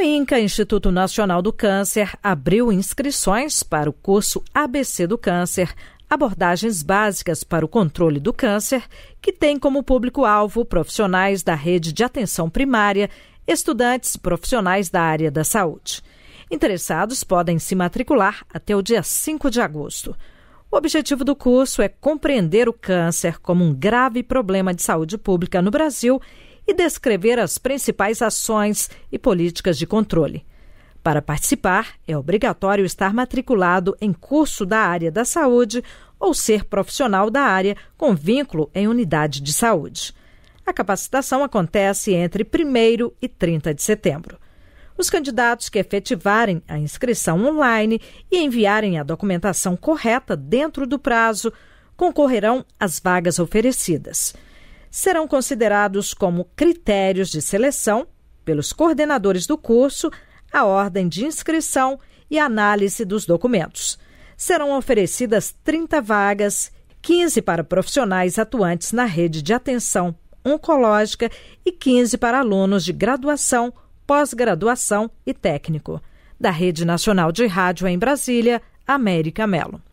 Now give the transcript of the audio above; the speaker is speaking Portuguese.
O INCA, Instituto Nacional do Câncer, abriu inscrições para o curso ABC do Câncer, abordagens básicas para o controle do câncer, que tem como público-alvo profissionais da rede de atenção primária, estudantes e profissionais da área da saúde. Interessados podem se matricular até o dia 5 de agosto. O objetivo do curso é compreender o câncer como um grave problema de saúde pública no Brasil e descrever as principais ações e políticas de controle. Para participar, é obrigatório estar matriculado em curso da área da saúde ou ser profissional da área com vínculo em unidade de saúde. A capacitação acontece entre 1 e 30 de setembro. Os candidatos que efetivarem a inscrição online e enviarem a documentação correta dentro do prazo concorrerão às vagas oferecidas serão considerados como critérios de seleção pelos coordenadores do curso a ordem de inscrição e análise dos documentos. Serão oferecidas 30 vagas, 15 para profissionais atuantes na rede de atenção oncológica e 15 para alunos de graduação, pós-graduação e técnico. Da Rede Nacional de Rádio em Brasília, América Melo.